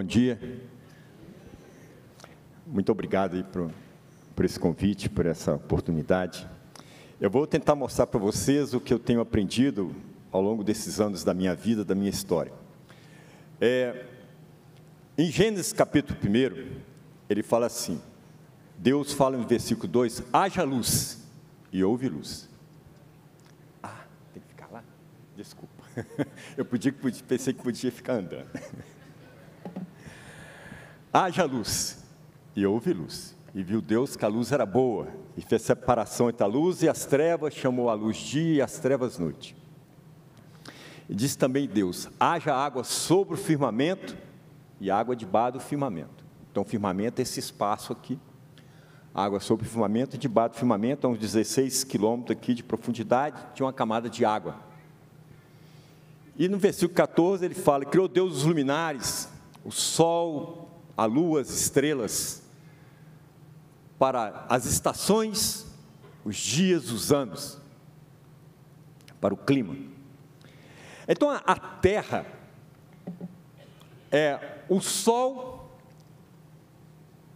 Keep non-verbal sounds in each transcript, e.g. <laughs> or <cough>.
bom dia. Muito obrigado aí por, por esse convite, por essa oportunidade. Eu vou tentar mostrar para vocês o que eu tenho aprendido ao longo desses anos da minha vida, da minha história. É, em Gênesis capítulo 1, ele fala assim: Deus fala no versículo 2: haja luz e houve luz. Ah, tem que ficar lá? Desculpa. <laughs> Eu podia, pensei que podia ficar andando haja luz. E houve luz. E viu Deus que a luz era boa, e fez separação entre a luz e as trevas, chamou a luz dia e as trevas noite. E disse também Deus: haja água sobre o firmamento e água debaixo do firmamento. Então, firmamento é esse espaço aqui. Água sobre o firmamento e debaixo do firmamento, a uns 16 quilômetros aqui de profundidade, tinha uma camada de água. E no versículo 14 ele fala: Criou Deus os luminares, o sol, a lua, as estrelas, para as estações, os dias, os anos, para o clima. Então a Terra é o Sol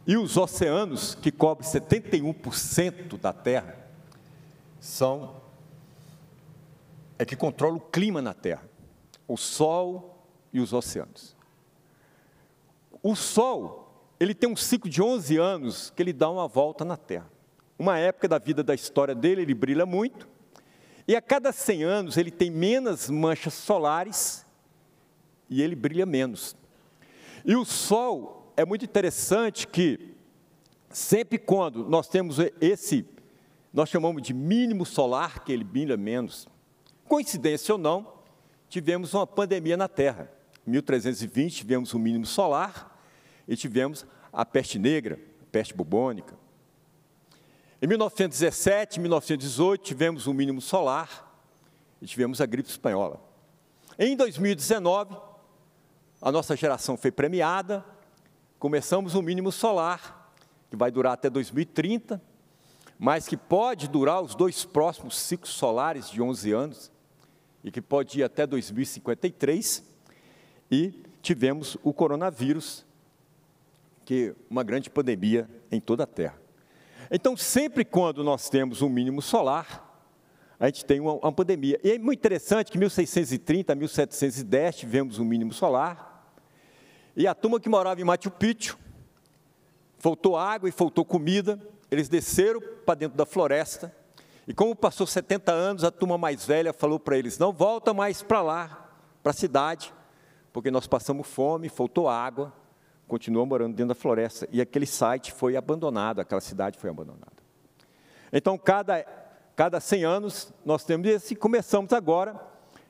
e os oceanos, que cobre 71% da Terra, são é que controla o clima na Terra, o Sol e os oceanos. O Sol, ele tem um ciclo de 11 anos que ele dá uma volta na Terra. Uma época da vida da história dele, ele brilha muito. E a cada 100 anos, ele tem menos manchas solares e ele brilha menos. E o Sol é muito interessante que sempre quando nós temos esse, nós chamamos de mínimo solar, que ele brilha menos, coincidência ou não, tivemos uma pandemia na Terra. Em 1320 tivemos o um mínimo solar, e tivemos a peste negra, a peste bubônica. Em 1917, 1918, tivemos o um mínimo solar e tivemos a gripe espanhola. Em 2019, a nossa geração foi premiada, começamos o um mínimo solar, que vai durar até 2030, mas que pode durar os dois próximos ciclos solares de 11 anos, e que pode ir até 2053, e tivemos o coronavírus, que uma grande pandemia em toda a Terra. Então, sempre quando nós temos um mínimo solar, a gente tem uma, uma pandemia. E é muito interessante que 1630 a 1710 tivemos um mínimo solar, e a turma que morava em Machu Picchu, faltou água e faltou comida, eles desceram para dentro da floresta, e como passou 70 anos, a turma mais velha falou para eles: não volta mais para lá, para a cidade, porque nós passamos fome, faltou água, continuou morando dentro da floresta. E aquele site foi abandonado, aquela cidade foi abandonada. Então, cada, cada 100 anos, nós temos esse. Assim começamos agora,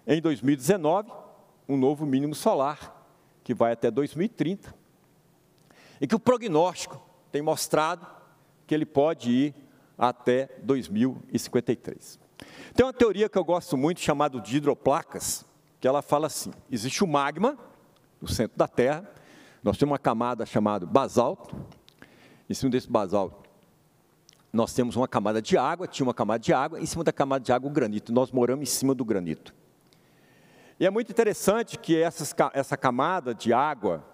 em 2019, um novo mínimo solar, que vai até 2030. E que o prognóstico tem mostrado que ele pode ir até 2053. Tem uma teoria que eu gosto muito, chamada de hidroplacas, que ela fala assim: existe o magma no centro da Terra, nós temos uma camada chamada basalto. Em cima desse basalto, nós temos uma camada de água, tinha uma camada de água, em cima da camada de água o granito. Nós moramos em cima do granito. E é muito interessante que essas, essa camada de água,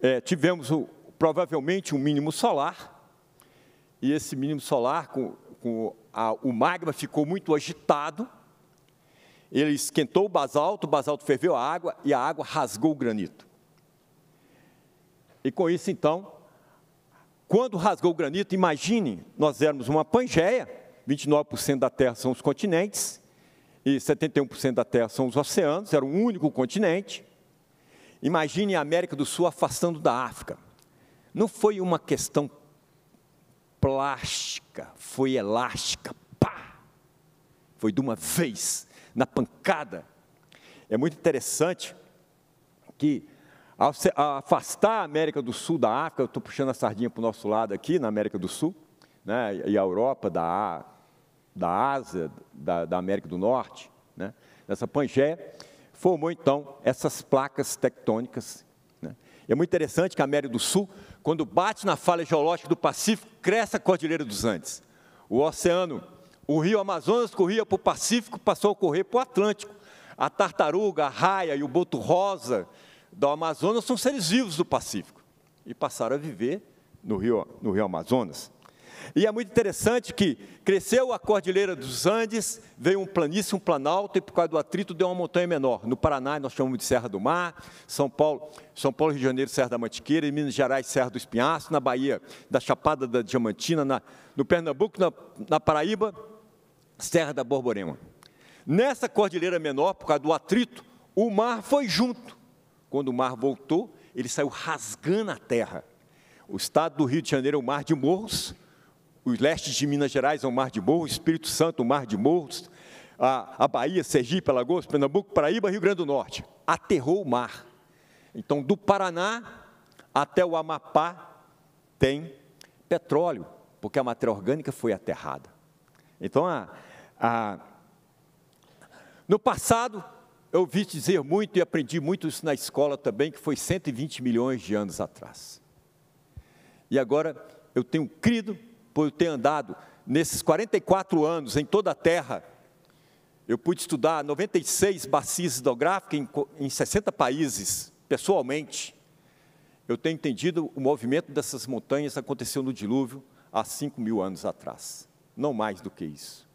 é, tivemos o, provavelmente um mínimo solar, e esse mínimo solar, com, com a, o magma ficou muito agitado, ele esquentou o basalto, o basalto ferveu a água e a água rasgou o granito. E com isso, então, quando rasgou o granito, imagine, nós éramos uma Pangeia, 29% da Terra são os continentes, e 71% da Terra são os oceanos, era um único continente. Imagine a América do Sul afastando da África. Não foi uma questão plástica, foi elástica, pá! Foi de uma vez, na pancada. É muito interessante que afastar a América do Sul da África, estou puxando a sardinha para o nosso lado aqui, na América do Sul, né, e a Europa da, da Ásia, da, da América do Norte, né, nessa Pangeia, formou então essas placas tectônicas. Né. É muito interessante que a América do Sul, quando bate na falha geológica do Pacífico, cresce a Cordilheira dos Andes. O oceano, o rio Amazonas corria para o Pacífico, passou a correr para o Atlântico. A tartaruga, a raia e o boto rosa do Amazonas são seres vivos do Pacífico e passaram a viver no rio, no rio Amazonas. E é muito interessante que cresceu a Cordilheira dos Andes, veio um planície, um planalto, e por causa do atrito deu uma montanha menor. No Paraná nós chamamos de Serra do Mar, São Paulo, São Paulo, Rio de Janeiro, Serra da Mantiqueira, em Minas Gerais, Serra do Espinhaço, na Bahia, da Chapada da Diamantina, na, no Pernambuco, na, na Paraíba, Serra da Borborema. Nessa Cordilheira Menor, por causa do atrito, o mar foi junto quando o mar voltou, ele saiu rasgando a terra. O estado do Rio de Janeiro é o mar de morros, o leste de Minas Gerais é o mar de morros, Espírito Santo, é o mar de morros, a, a Bahia, Sergipe, Alagoas, Pernambuco, Paraíba, Rio Grande do Norte. Aterrou o mar. Então, do Paraná até o Amapá tem petróleo, porque a matéria orgânica foi aterrada. Então, a, a, no passado, eu ouvi dizer muito e aprendi muito isso na escola também, que foi 120 milhões de anos atrás. E agora eu tenho crido, por eu ter andado nesses 44 anos em toda a Terra, eu pude estudar 96 bacias hidrográficas em, em 60 países, pessoalmente. Eu tenho entendido o movimento dessas montanhas aconteceu no dilúvio há 5 mil anos atrás, não mais do que isso.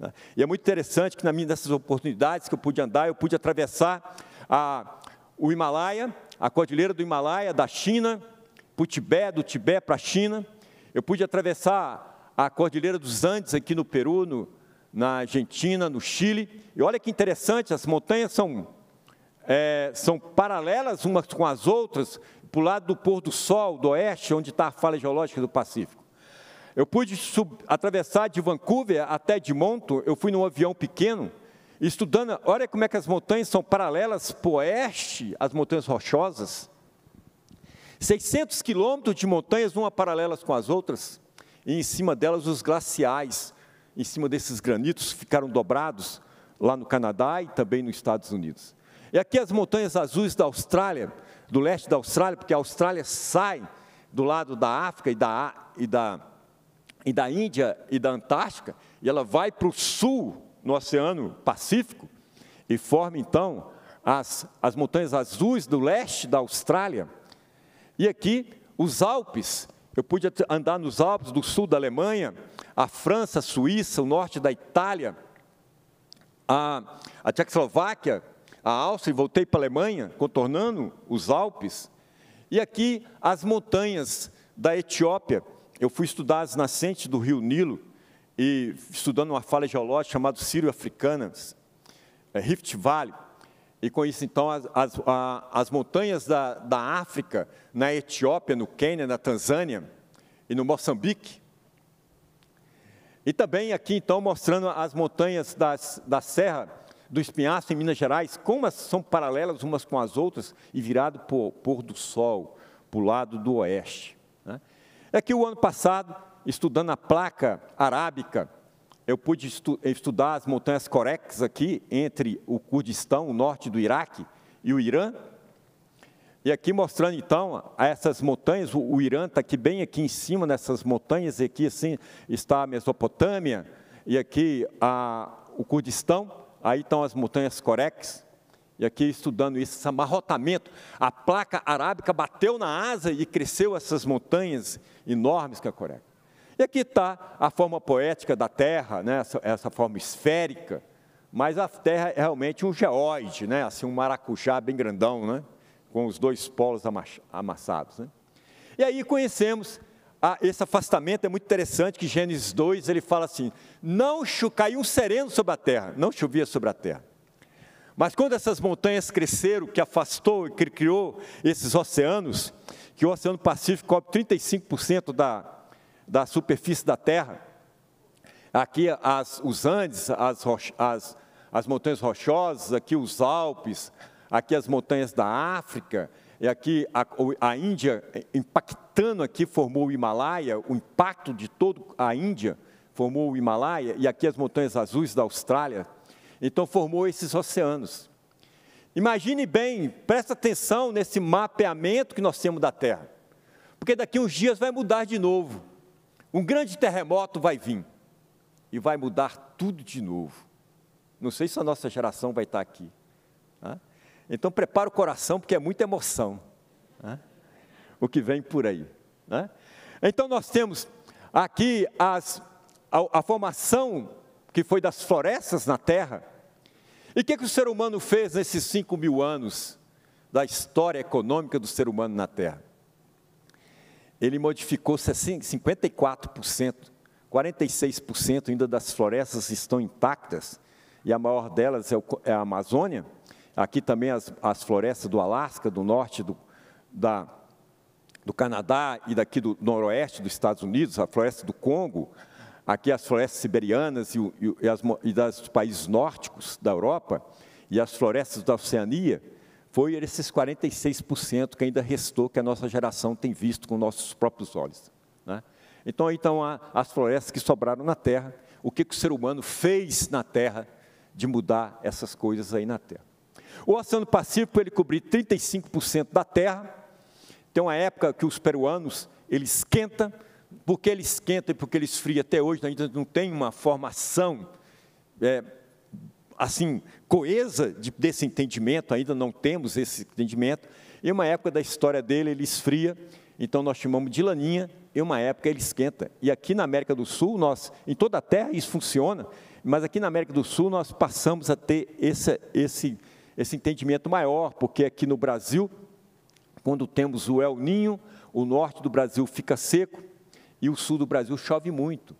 Né? E é muito interessante que nessas oportunidades que eu pude andar, eu pude atravessar a, o Himalaia, a cordilheira do Himalaia, da China, para o Tibete, do Tibete para a China. Eu pude atravessar a cordilheira dos Andes aqui no Peru, no, na Argentina, no Chile. E olha que interessante, as montanhas são, é, são paralelas umas com as outras, para o lado do pôr do sol, do oeste, onde está a falha geológica do Pacífico. Eu pude sub, atravessar de Vancouver até Edmonton, eu fui num avião pequeno, estudando, olha como é que as montanhas são paralelas para o oeste, as montanhas rochosas. 600 quilômetros de montanhas, uma paralelas com as outras, e em cima delas os glaciais, em cima desses granitos ficaram dobrados, lá no Canadá e também nos Estados Unidos. E aqui as montanhas azuis da Austrália, do leste da Austrália, porque a Austrália sai do lado da África e da, e da e da Índia e da Antártica, e ela vai para o sul, no Oceano Pacífico, e forma então as, as montanhas azuis do leste da Austrália. E aqui, os Alpes, eu pude andar nos Alpes do sul da Alemanha, a França, a Suíça, o norte da Itália, a, a Tchecoslováquia, a Áustria, e voltei para a Alemanha, contornando os Alpes. E aqui, as montanhas da Etiópia, eu fui estudar as nascentes do rio Nilo, e estudando uma falha geológica chamada Sírio-Africana, é, Rift Valley, e com isso, então, as, as, as montanhas da, da África, na Etiópia, no Quênia, na Tanzânia e no Moçambique. E também aqui, então, mostrando as montanhas das, da Serra do Espinhaço, em Minas Gerais, como as, são paralelas umas com as outras e virado por pôr do sol, para o lado do oeste. Né? É que o ano passado, estudando a placa arábica, eu pude estu estudar as montanhas Corex aqui, entre o Kurdistão, o norte do Iraque, e o Irã. E aqui mostrando então essas montanhas, o, o Irã está aqui bem aqui em cima nessas montanhas, e aqui assim está a Mesopotâmia, e aqui a, o Kurdistão, aí estão as montanhas Corex, e aqui estudando isso, esse amarrotamento, a placa arábica bateu na asa e cresceu essas montanhas enormes que a Coreia. E aqui está a forma poética da Terra, né? essa, essa forma esférica, mas a Terra é realmente um geóide, né? assim, um maracujá bem grandão, né? com os dois polos amassados. Né? E aí conhecemos esse afastamento, é muito interessante que Gênesis 2, ele fala assim, não caiu um sereno sobre a terra, não chovia sobre a terra. Mas quando essas montanhas cresceram, que afastou e criou esses oceanos, que o Oceano Pacífico cobre 35% da, da superfície da Terra, aqui as, os Andes, as, as, as montanhas rochosas, aqui os Alpes, aqui as montanhas da África, e aqui a, a Índia impactando aqui formou o Himalaia, o impacto de toda a Índia formou o Himalaia, e aqui as montanhas azuis da Austrália, então formou esses oceanos. Imagine bem, presta atenção nesse mapeamento que nós temos da Terra. Porque daqui uns dias vai mudar de novo. Um grande terremoto vai vir e vai mudar tudo de novo. Não sei se a nossa geração vai estar aqui. Né? Então prepara o coração, porque é muita emoção né? o que vem por aí. Né? Então nós temos aqui as, a, a formação que foi das florestas na Terra, e o que, que o ser humano fez nesses 5 mil anos da história econômica do ser humano na Terra? Ele modificou 54%, 46% ainda das florestas estão intactas, e a maior delas é, é a Amazônia. Aqui também as, as florestas do Alasca, do norte do, da, do Canadá e daqui do noroeste dos Estados Unidos, a floresta do Congo, aqui as florestas siberianas e, e, e, as, e dos países nórdicos da Europa e as florestas da Oceania, foi esses 46% que ainda restou, que a nossa geração tem visto com nossos próprios olhos. Né? Então, então as florestas que sobraram na Terra, o que, que o ser humano fez na Terra de mudar essas coisas aí na Terra. O Oceano Pacífico, ele cobriu 35% da Terra, tem uma época que os peruanos, ele esquenta, porque ele esquenta e porque ele esfria até hoje, a gente não tem uma formação é, assim coesa de, desse entendimento, ainda não temos esse entendimento. Em uma época da história dele, ele esfria, então nós chamamos de laninha, em uma época ele esquenta. E aqui na América do Sul, nós, em toda a terra isso funciona, mas aqui na América do Sul nós passamos a ter esse, esse, esse entendimento maior, porque aqui no Brasil, quando temos o El Ninho, o norte do Brasil fica seco, e o sul do Brasil chove muito.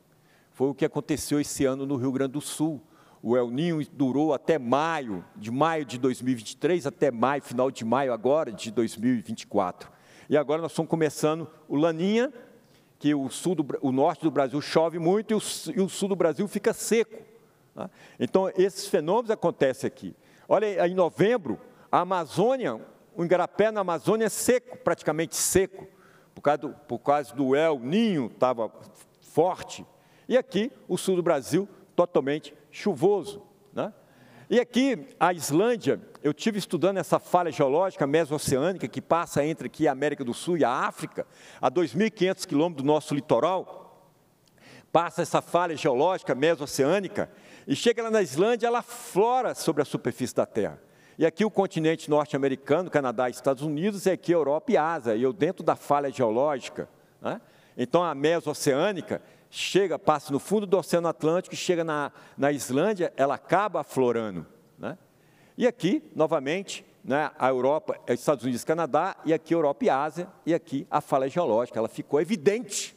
Foi o que aconteceu esse ano no Rio Grande do Sul. O El Ninho durou até maio, de maio de 2023 até maio, final de maio agora de 2024. E agora nós estamos começando o Laninha, que o, sul do, o norte do Brasil chove muito e o, e o sul do Brasil fica seco. Tá? Então, esses fenômenos acontecem aqui. Olha, em novembro, a Amazônia, o Igarapé na Amazônia é seco, praticamente seco por causa do, por causa do El Ninho estava forte, e aqui o sul do Brasil totalmente chuvoso. Né? E aqui a Islândia, eu tive estudando essa falha geológica mesoceânica que passa entre aqui a América do Sul e a África, a 2.500 quilômetros do nosso litoral, passa essa falha geológica mesoceânica e chega lá na Islândia, ela flora sobre a superfície da Terra. E aqui o continente norte-americano, Canadá e Estados Unidos, e aqui Europa e Ásia. E eu dentro da falha geológica, né? então a mesoceânica chega, passa no fundo do Oceano Atlântico e chega na, na Islândia, ela acaba aflorando. Né? E aqui, novamente, né, a Europa, Estados Unidos, Canadá, e aqui Europa e Ásia, e aqui a falha geológica. Ela ficou evidente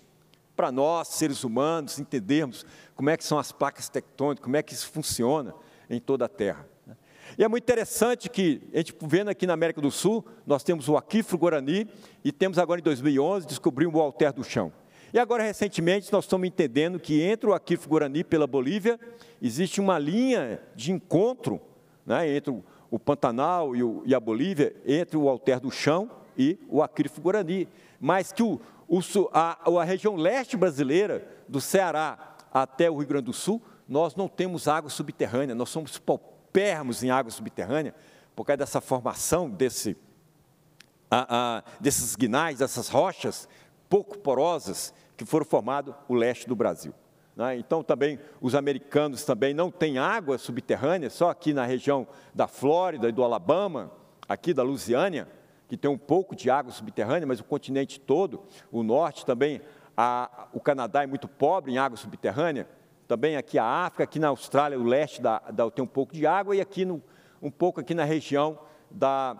para nós, seres humanos, entendermos como é que são as placas tectônicas, como é que isso funciona em toda a Terra. E é muito interessante que, a gente vendo aqui na América do Sul, nós temos o aquífero Guarani e temos agora em 2011, descobrimos o alter do chão. E agora, recentemente, nós estamos entendendo que entre o aquífero Guarani pela Bolívia, existe uma linha de encontro né, entre o Pantanal e, o, e, a Bolívia, entre o alter do chão e o aquífero Guarani. Mas que o, o, a, a região leste brasileira, do Ceará até o Rio Grande do Sul, nós não temos água subterrânea, nós somos Permos em água subterrânea, por causa dessa formação desse, a, a, desses guinais, dessas rochas pouco porosas que foram formadas o leste do Brasil. Né? Então, também, os americanos também não têm água subterrânea, só aqui na região da Flórida e do Alabama, aqui da Lusiânia, que tem um pouco de água subterrânea, mas o continente todo, o norte também, a, o Canadá é muito pobre em água subterrânea, também aqui a África, aqui na Austrália, o leste da, da, tem um pouco de água, e aqui no, um pouco aqui na região da,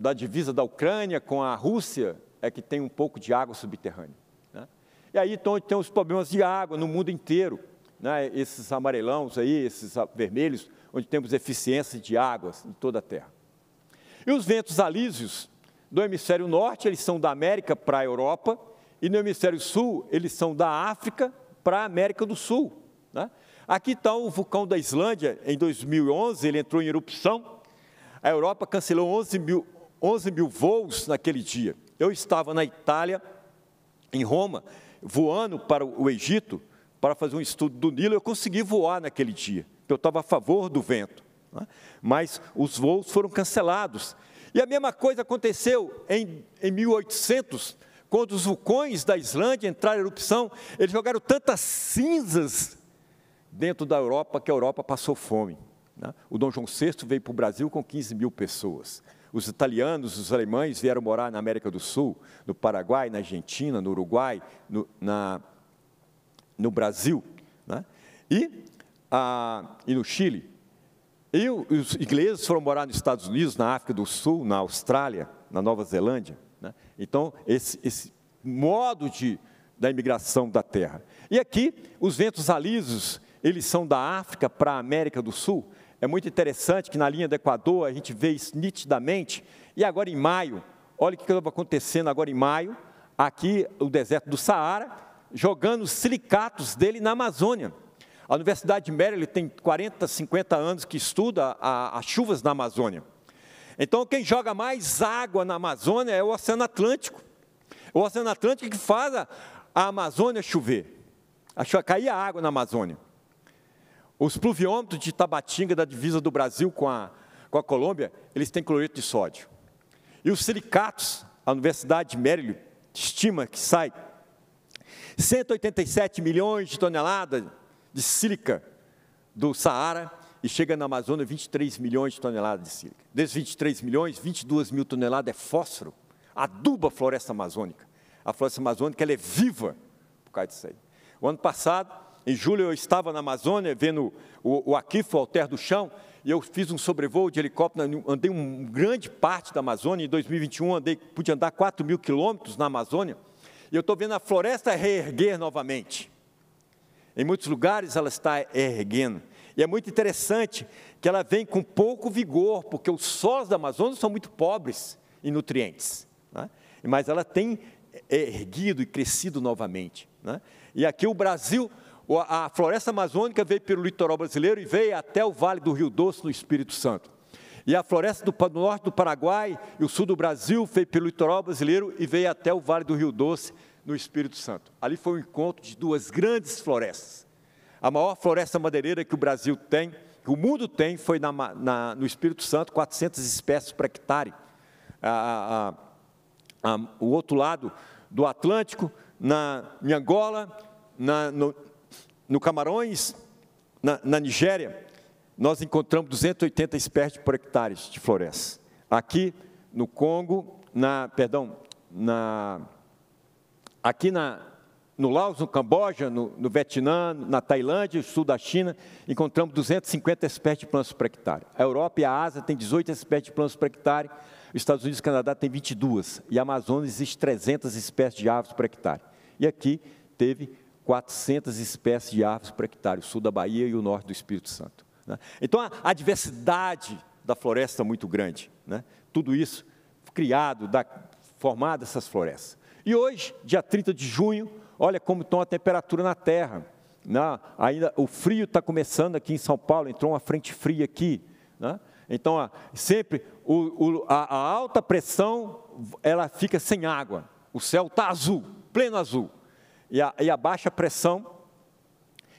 da divisa da Ucrânia com a Rússia, é que tem um pouco de água subterrânea. Né? E aí então, tem os problemas de água no mundo inteiro, né? esses amarelãos aí, esses vermelhos, onde temos eficiência de águas em toda a Terra. E os ventos alísios do hemisfério norte, eles são da América para a Europa, e no hemisfério sul, eles são da África para a América do Sul. Né? Aqui está o vulcão da Islândia, em 2011, ele entrou em erupção. A Europa cancelou 11 mil, 11 mil voos naquele dia. Eu estava na Itália, em Roma, voando para o Egito para fazer um estudo do Nilo. Eu consegui voar naquele dia, eu estava a favor do vento. Né? Mas os voos foram cancelados. E a mesma coisa aconteceu em, em 1800, quando os vulcões da Islândia entraram em erupção, eles jogaram tantas cinzas dentro da Europa que a Europa passou fome. Né? O Dom João VI veio para o Brasil com 15 mil pessoas. Os italianos, os alemães vieram morar na América do Sul, no Paraguai, na Argentina, no Uruguai, no, na, no Brasil né? e, a, e no Chile. E os ingleses foram morar nos Estados Unidos, na África do Sul, na Austrália, na Nova Zelândia. Então, esse, esse modo de, da imigração da terra. E aqui, os ventos alisos, eles são da África para a América do Sul. É muito interessante que na linha do Equador a gente vê isso nitidamente. E agora em maio, olha o que estava acontecendo agora em maio, aqui o deserto do Saara, jogando silicatos dele na Amazônia. A Universidade de Maryland tem 40, 50 anos que estuda as chuvas na Amazônia. Então, quem joga mais água na Amazônia é o Oceano Atlântico. O Oceano Atlântico que faz a, Amazônia chover, a cho cair a água na Amazônia. Os pluviômetros de Tabatinga, da divisa do Brasil com a, com a Colômbia, eles têm cloreto de sódio. E os silicatos, a Universidade de Maryland estima que sai 187 milhões de toneladas de sílica do Saara e chega na Amazônia 23 milhões de toneladas de sílica. Desses 23 milhões, 22 mil toneladas é fósforo, aduba a floresta amazônica. A floresta amazônica ela é viva por causa disso aí. O ano passado, em julho, eu estava na Amazônia vendo o, o aquífero, o alter do chão, e eu fiz um sobrevoo de helicóptero, andei uma grande parte da Amazônia, em 2021 andei, pude andar 4 mil quilômetros na Amazônia, e eu estou vendo a floresta reerguer novamente. Em muitos lugares ela está erguendo. E é muito interessante que ela vem com pouco vigor, porque os sós da Amazônia são muito pobres em nutrientes. Né? Mas ela tem é, erguido e crescido novamente. Né? E aqui o Brasil, a floresta amazônica veio pelo litoral brasileiro e veio até o Vale do Rio Doce, no Espírito Santo. E a floresta do, do norte do Paraguai e o sul do Brasil veio pelo litoral brasileiro e veio até o Vale do Rio Doce, no Espírito Santo. Ali foi o um encontro de duas grandes florestas. A maior floresta madeireira que o Brasil tem, que o mundo tem, foi na, na, no Espírito Santo, 400 espécies por hectare. o outro lado do Atlântico, na, em Angola, na, no, no Camarões, na, na, Nigéria, nós encontramos 280 espécies por hectare de floresta. Aqui no Congo, na, perdão, na, aqui na, no Laos, no Camboja, no, no Vietnã, na Tailândia, no sul da China, encontramos 250 espécies de plantas por hectare. A Europa e a Ásia têm 18 espécies de plantas por hectare, os Estados Unidos e Canadá têm 22, e a Amazônia existe 300 espécies de aves por hectare. E aqui teve 400 espécies de aves por hectare, o sul da Bahia e o norte do Espírito Santo. Né? Então, a, a, diversidade da floresta é muito grande. Né? Tudo isso criado, da, formado essas florestas. E hoje, dia 30 de junho, Olha como estão a temperatura na Terra. Né? Ainda o frio está começando aqui em São Paulo, entrou uma frente fria aqui. Né? Então, ó, sempre o, o, a, a alta pressão ela fica sem água. O céu está azul, pleno azul. E a, e a, baixa pressão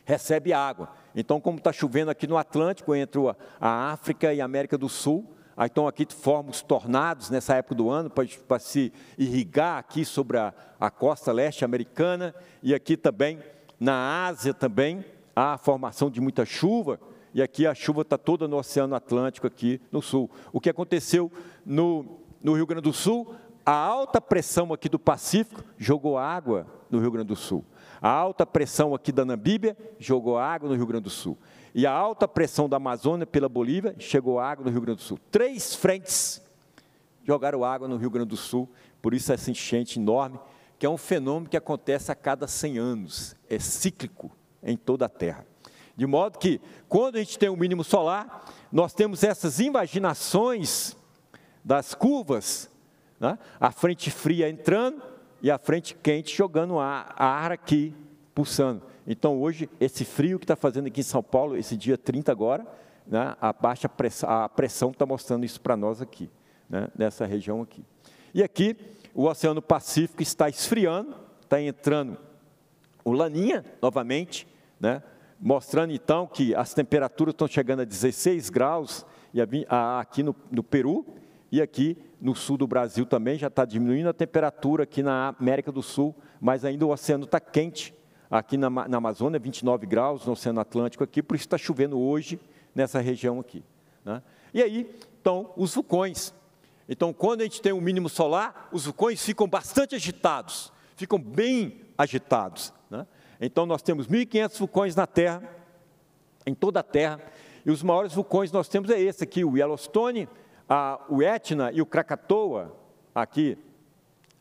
recebe água. Então, como está chovendo aqui no Atlântico, entre a África e a América do Sul, Aí, ah, então aqui formam os tornados nessa época do ano para se irrigar aqui sobre a, a costa leste americana e aqui também na Ásia também há a formação de muita chuva e aqui a chuva está toda no Oceano Atlântico aqui no sul. O que aconteceu no, no Rio Grande do Sul? A alta pressão aqui do Pacífico jogou água no Rio Grande do Sul. A alta pressão aqui da Namíbia jogou água no Rio Grande do Sul. E a alta pressão da Amazônia pela Bolívia chegou água no Rio Grande do Sul. Três frentes jogaram água no Rio Grande do Sul, por isso essa enchente enorme, que é um fenômeno que acontece a cada 100 anos, é cíclico em toda a Terra. De modo que, quando a gente tem o um mínimo solar, nós temos essas imaginações das curvas, né? a frente fria entrando, e a frente quente jogando a ar aqui, pulsando. Então, hoje, esse frio que está fazendo aqui em São Paulo, esse dia 30 agora, né, a baixa pressão, a pressão está mostrando isso para nós aqui, né, nessa região aqui. E aqui, o Oceano Pacífico está esfriando, está entrando o Laninha novamente, né, mostrando então que as temperaturas estão chegando a 16 graus, e aqui no, no Peru, e aqui no sul do Brasil também já está diminuindo a temperatura aqui na América do Sul, mas ainda o oceano está quente. Aqui na, na Amazônia, 29 graus no Oceano Atlântico aqui, por isso está chovendo hoje nessa região aqui. Né? E aí, então, os vulcões. Então, quando a gente tem um mínimo solar, os vulcões ficam bastante agitados, ficam bem agitados. Né? Então, nós temos 1.500 vulcões na Terra, em toda a Terra, e os maiores vulcões nós temos é esse aqui, o Yellowstone, o Etna e o Krakatoa, aqui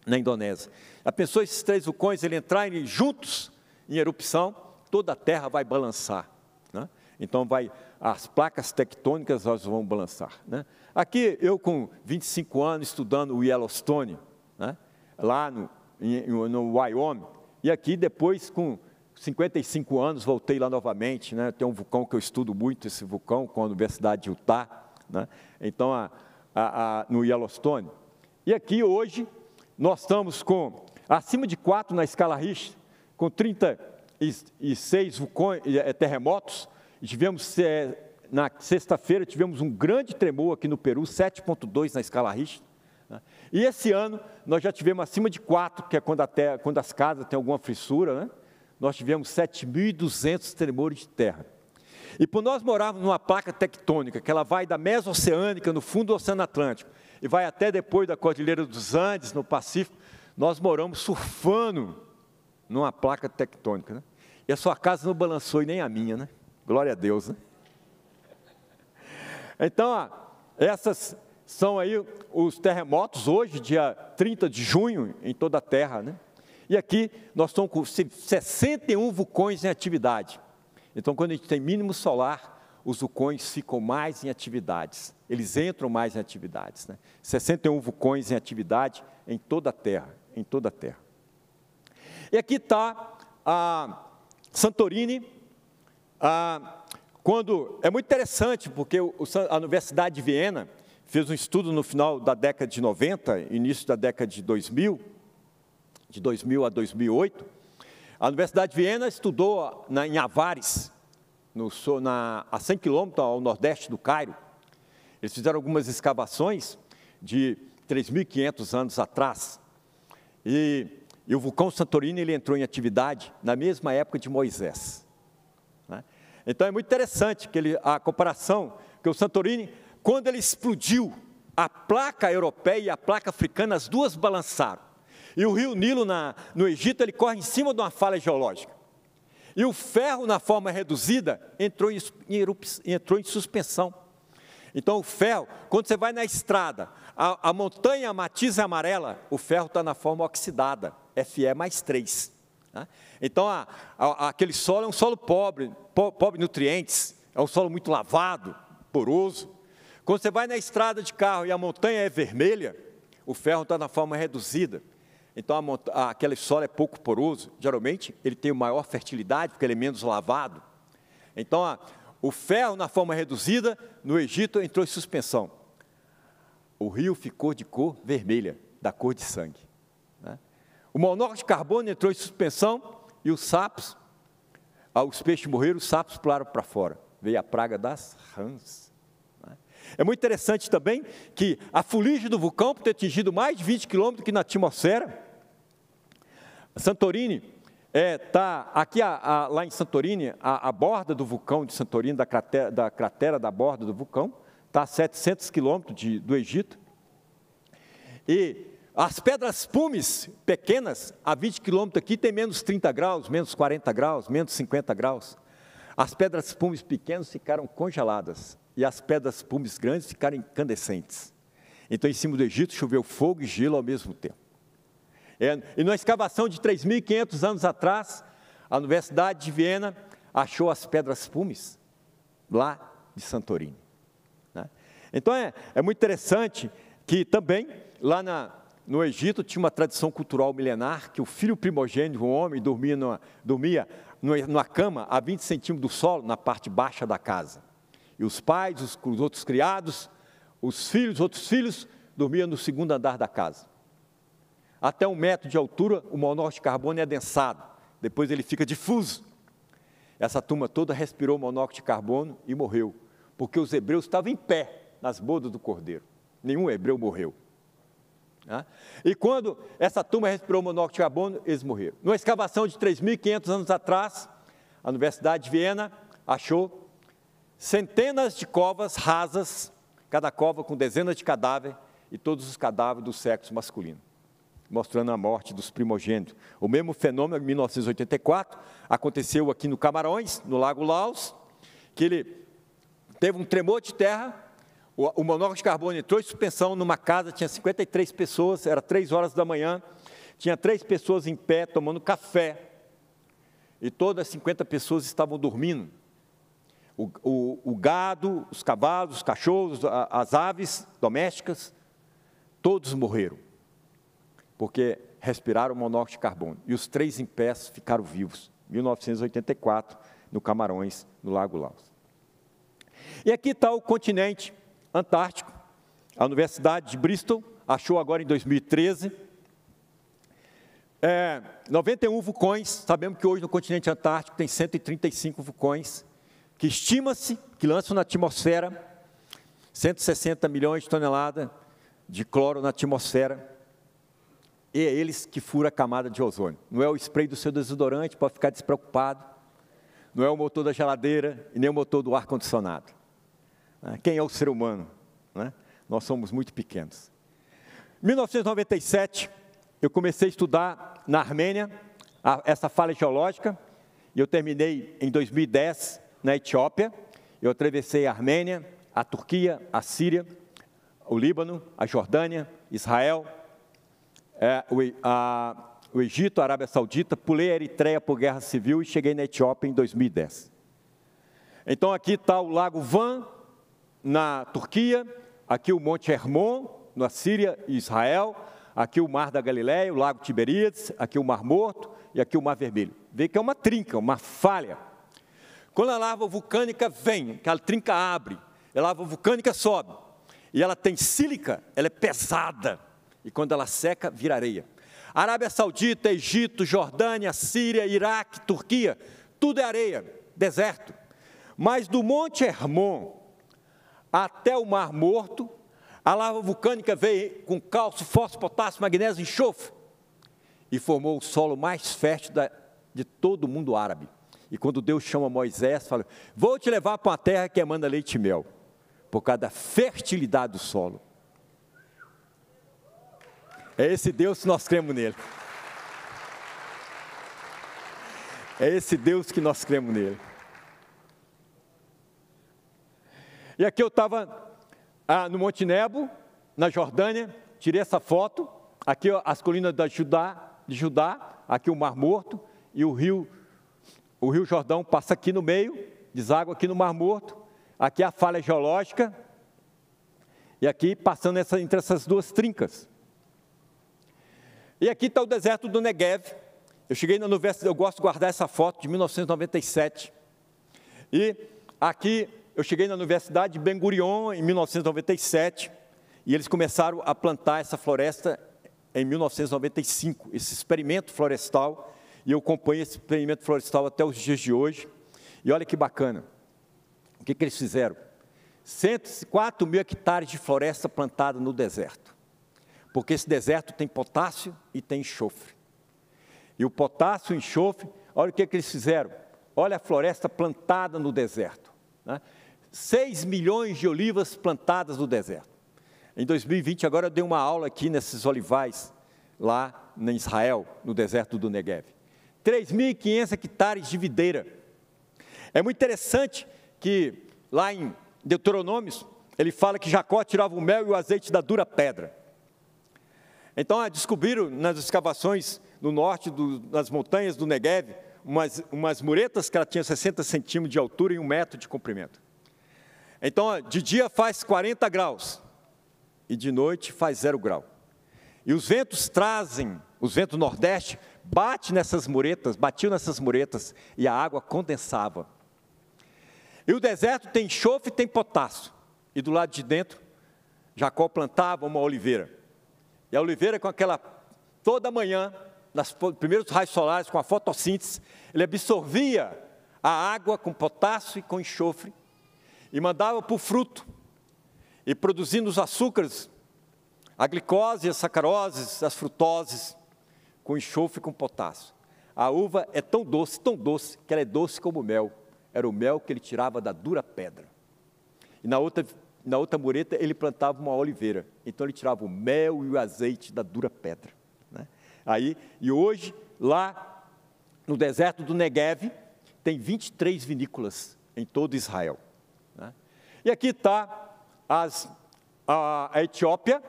na Indonésia. A pessoa, esses três vulcões, ele entrarem juntos em erupção, toda a Terra vai balançar. Né? Então, vai, as placas tectônicas elas vão balançar. Né? Aqui, eu com 25 anos, estudando o Yellowstone, né? lá no, em, no Wyoming, e aqui depois com 55 anos, voltei lá novamente, né? tem um vulcão que eu estudo muito, esse vulcão, com a Universidade de Utah, né? Então, a, a, a, no Yellowstone. E aqui hoje nós estamos com acima de 4 na escala Richter, com 36 eh, terremotos, tivemos eh, na sexta-feira tivemos um grande tremor aqui no Peru, 7.2 na escala Richter. Né? E esse ano nós já tivemos acima de 4, que é quando, terra, quando as casas têm alguma fissura, né? nós tivemos 7.200 tremores de terra. E por nós morarmos numa placa tectônica, que ela vai da Meso-Oceânica, no fundo do Oceano Atlântico, e vai até depois da Cordilheira dos Andes, no Pacífico, nós moramos surfando numa placa tectônica. Né? E a sua casa não balançou e nem a minha, né? Glória a Deus, né? Então, ó, essas são aí os terremotos hoje, dia 30 de junho, em toda a Terra, né? E aqui nós estamos com 61 vulcões em atividade. Então, quando a gente tem mínimo solar, os vulcões ficam mais em atividades, eles entram mais em atividades. Né? 61 vulcões em atividade em toda a Terra, em toda a Terra. E aqui está a Santorini, a, quando é muito interessante, porque o, a Universidade de Viena fez um estudo no final da década de 90, início da década de 2000, de 2000 a 2008, a Universidade de Viena estudou na, em Avares, no, na, a 100 quilômetros ao nordeste do Cairo. Eles fizeram algumas escavações de 3.500 anos atrás. E, e, o vulcão Santorini ele entrou em atividade na mesma época de Moisés. Né? Então é muito interessante que ele, a comparação que o Santorini, quando ele explodiu, a placa europeia e a placa africana, as duas balançaram. E o rio Nilo na, no Egito ele corre em cima de uma falha geológica. E o ferro, na forma reduzida, entrou em, entrou em suspensão. Então, o ferro, quando você vai na estrada, a, a montanha a matiz é amarela, o ferro está na forma oxidada, Fe mais 3. Né? Então, a, a, aquele solo é um solo pobre, po, pobre nutrientes, é um solo muito lavado, poroso. Quando você vai na estrada de carro e a montanha é vermelha, o ferro está na forma reduzida, então a, aquela solo é pouco poroso, geralmente ele tem maior fertilidade porque ele é menos lavado. Então a, o ferro na forma reduzida no Egito entrou em suspensão. O rio ficou de cor vermelha, da cor de sangue. Né? O monóxido de carbono entrou em suspensão e os sapos, os peixes morreram, os sapos pularam para fora. Veio a praga das rãs. Né? É muito interessante também que a fuligem do vulcão, por ter atingido mais de 20 quilômetros que na atmosfera, Santorini está é, tá aqui a, a, lá em Santorini, a, a, borda do vulcão de Santorini, da cratera da, cratera da borda do vulcão, está a 700 quilômetros do Egito. E as pedras pumes pequenas, a 20 quilômetros aqui, tem menos 30 graus, menos 40 graus, menos 50 graus. As pedras pumes pequenas ficaram congeladas e as pedras pumes grandes ficaram incandescentes. Então, em cima do Egito, choveu fogo e gelo ao mesmo tempo. É, e numa escavação de 3.500 anos atrás, a Universidade de Viena achou as pedras pumes lá de Santorini. Né? Então é, é muito interessante que também lá na, no Egito tinha uma tradição cultural milenar que o filho primogênito, um homem, dormia numa, dormia numa cama a 20 centímetros do solo, na parte baixa da casa. E os pais, os, os outros criados, os filhos, outros filhos, dormiam no segundo andar da casa. Até um metro de altura, o monóxido de carbono é adensado, depois ele fica difuso. Essa turma toda respirou monóxido de carbono e morreu, porque os hebreus estavam em pé nas bodas do cordeiro. Nenhum hebreu morreu. Né? E quando essa turma respirou monóxido de carbono, eles morreram. Numa escavação de 3.500 anos atrás, a Universidade de Viena achou centenas de covas rasas, cada cova com dezenas de cadáveres, e todos os cadáveres do sexo masculino mostrando a morte dos primogênitos. O mesmo fenômeno, em 1984, aconteceu aqui no Camarões, no Lago Laos, que ele teve um tremor de terra, o, o monóxido de carbono entrou em suspensão numa casa, tinha 53 pessoas, era 3 horas da manhã, tinha três pessoas em pé tomando café, e todas as 50 pessoas estavam dormindo. O, o, o, gado, os cavalos, os cachorros, as aves domésticas, todos morreram porque respiraram monóxido de carbono. E os três em pés ficaram vivos, 1984, no Camarões, no Lago Laos. E aqui está o continente antártico. A Universidade de Bristol achou agora em 2013. É, 91 vulcões, sabemos que hoje no continente antártico tem 135 vulcões, que estima-se que lançam na atmosfera 160 milhões de toneladas de cloro na atmosfera é eles que furam a camada de ozônio. Não é o spray do seu desodorante, para ficar despreocupado. Não é o motor da geladeira e nem o motor do ar-condicionado. Ah, quem é o ser humano? Né? Nós somos muito pequenos. 1997, eu comecei a estudar na Armênia essa falha geológica, e eu terminei em 2010 na Etiópia. Eu atravessei a Armênia, a Turquia, a Síria, o Líbano, a Jordânia, Israel, é, o, a, o Egito, a Arábia Saudita, pulei a Eritreia por guerra civil e cheguei na Etiópia em 2010. Então aqui está o Lago Van, na Turquia, aqui o Monte Hermon, na Síria e Israel, aqui o Mar da Galileia, o Lago Tiberíades, aqui o Mar Morto e aqui o Mar Vermelho. Vê que é uma trinca, uma falha. Quando a lava vulcânica vem, que a trinca abre, a lava vulcânica sobe, e ela tem sílica, ela é pesada, e quando ela seca, vira areia. Arábia Saudita, Egito, Jordânia, Síria, Iraque, Turquia, tudo é areia, deserto. Mas do Monte Hermon até o Mar Morto, a lava vulcânica veio com cálcio, fósforo, potássio, magnésio e enxofre e formou o solo mais fértil de todo o mundo árabe. E quando Deus chama Moisés, fala: Vou te levar para uma terra que emana leite e mel, por causa da fertilidade do solo. É esse Deus que nós cremos nele. É esse Deus que nós cremos nele. E aqui eu estava ah, no Monte Nebo, na Jordânia, tirei essa foto. Aqui ó, as colinas da Judá, de Judá, aqui o Mar Morto e o rio, o rio Jordão passa aqui no meio, deságua aqui no Mar Morto. Aqui é a falha geológica e aqui passando essa, entre essas duas trincas. E aqui está o deserto do Negev. Eu cheguei na universidade, eu gosto de guardar essa foto de 1997. E aqui eu cheguei na Universidade de Ben Gurion em 1997 e eles começaram a plantar essa floresta em 1995, esse experimento florestal, e eu acompanho esse experimento florestal até os dias de hoje. E olha que bacana, o que, que eles fizeram? 104 mil hectares de floresta plantada no deserto porque esse deserto tem potássio e tem enxofre. E o potássio e o enxofre, olha o que, que eles fizeram. Olha a floresta plantada no deserto. Né? 6 milhões de olivas plantadas no deserto. Em 2020, agora eu dei uma aula aqui nesses olivais, lá em Israel, no deserto do Negev. 3.500 hectares de videira. É muito interessante que lá em Deuteronômios, ele fala que Jacó tirava o mel e o azeite da dura pedra. Então, ah, descobriram nas escavações no norte do, montanhas do Negev umas, umas muretas que ela tinha 60 centímetros de altura e um metro de comprimento. Então, ah, de dia faz 40 graus e de noite faz zero grau. E os ventos trazem, os ventos nordeste bate nessas muretas, batiu nessas muretas e a água condensava. E o deserto tem enxofre e tem potássio. E do lado de dentro, Jacó plantava uma oliveira. E a oliveira com aquela toda manhã, nos primeiros raios solares, com a fotossíntese, ele absorvia a água com potássio e com enxofre e mandava para o fruto. E produzindo os açúcares, a glicose, as sacaroses, as frutoses, com enxofre e com potássio. A uva é tão doce, tão doce, que ela é doce como o mel. Era o mel que ele tirava da dura pedra. E na outra na outra mureta ele plantava uma oliveira. Então ele tirava o mel e o azeite da dura pedra. Né? Aí, e hoje, lá no deserto do Negev, tem 23 vinícolas em todo Israel. Né? E aqui está a, a Etiópia,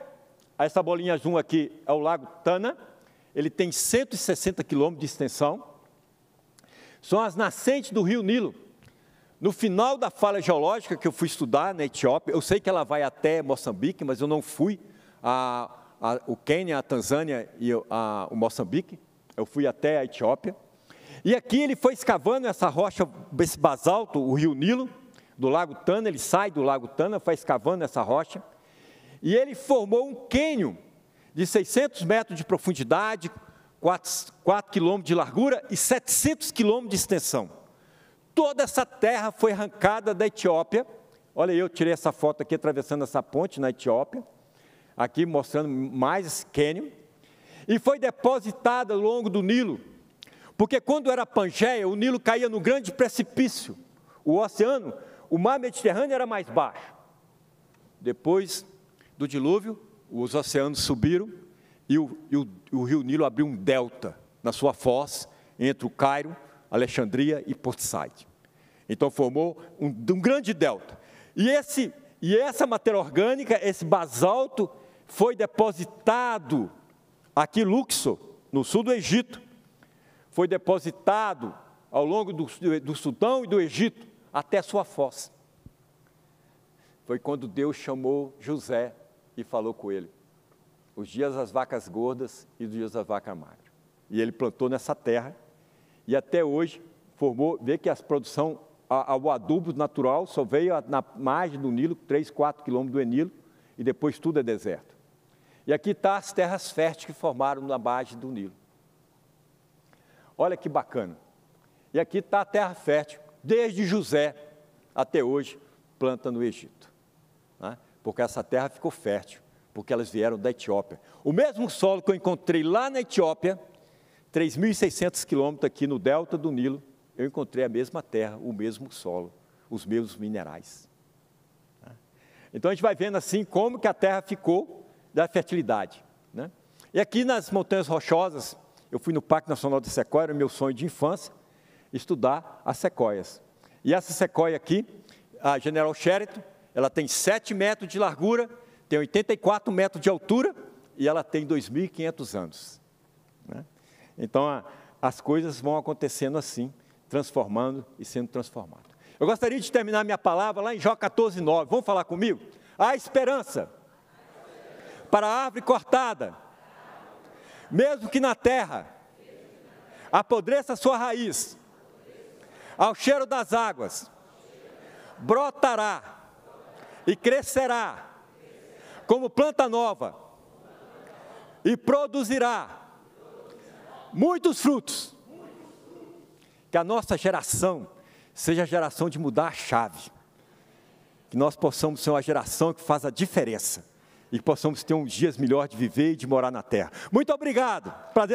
essa bolinha azul aqui é o Lago Tana, ele tem 160 quilômetros de extensão. São as nascentes do rio Nilo, no final da falha geológica que eu fui estudar na Etiópia, eu sei que ela vai até Moçambique, mas eu não fui ao a Quênia, a Tanzânia e a, o Moçambique, eu fui até a Etiópia. E aqui ele foi escavando essa rocha, esse basalto, o rio Nilo, do Lago Tana, ele sai do Lago Tana, foi escavando essa rocha, e ele formou um cânion de 600 metros de profundidade, 4, 4 quilômetros de largura e 700 quilômetros de extensão. Toda essa terra foi arrancada da Etiópia. Olha, eu tirei essa foto aqui atravessando essa ponte na Etiópia, aqui mostrando mais Quênia, e foi depositada ao longo do Nilo, porque quando era Pangeia, o Nilo caía no grande precipício. O oceano, o mar Mediterrâneo era mais baixo. Depois do dilúvio, os oceanos subiram e o, e o, o rio Nilo abriu um delta na sua foz entre o Cairo Alexandria e Port Said. Então formou um, um grande delta. E, esse, e essa matéria orgânica, esse basalto, foi depositado aqui Luxor, no sul do Egito. Foi depositado ao longo do, do Sudão e do Egito, até sua fossa. Foi quando Deus chamou José e falou com ele: os dias das vacas gordas e os dias da vaca magra. E ele plantou nessa terra e até hoje formou, vê que as produção, o adubo natural só veio na margem do Nilo, 3, 4 quilômetros do Nilo, e depois tudo é deserto. E aqui está as terras férteis que formaram na margem do Nilo. Olha que bacana. E aqui está a terra fértil, desde José até hoje, planta no Egito. Né? Porque essa terra ficou fértil, porque elas vieram da Etiópia. O mesmo solo que eu encontrei lá na Etiópia, 3.600 quilômetros aqui no delta do Nilo, eu encontrei a mesma terra, o mesmo solo, os mesmos minerais. Então a gente vai vendo assim como que a terra ficou da fertilidade. Né? E aqui nas Montanhas Rochosas, eu fui no Parque Nacional de Sequoia, era meu sonho de infância, estudar as sequoias. E essa sequoia aqui, a General Sheraton, ela tem 7 metros de largura, tem 84 metros de altura e ela tem 2.500 anos. Então, as coisas vão acontecendo assim, transformando e sendo transformado. Eu gostaria de terminar minha palavra lá em Jó 14, 9. Vamos falar comigo? Há esperança para a árvore cortada, mesmo que na terra apodreça sua raiz, ao cheiro das águas, brotará e crescerá como planta nova e produzirá muitos frutos. Que a nossa geração seja a geração de mudar a chave. Que nós possamos ser uma geração que faz a diferença. E que possamos ter uns dias melhores de viver e de morar na terra. Muito obrigado. Prazer.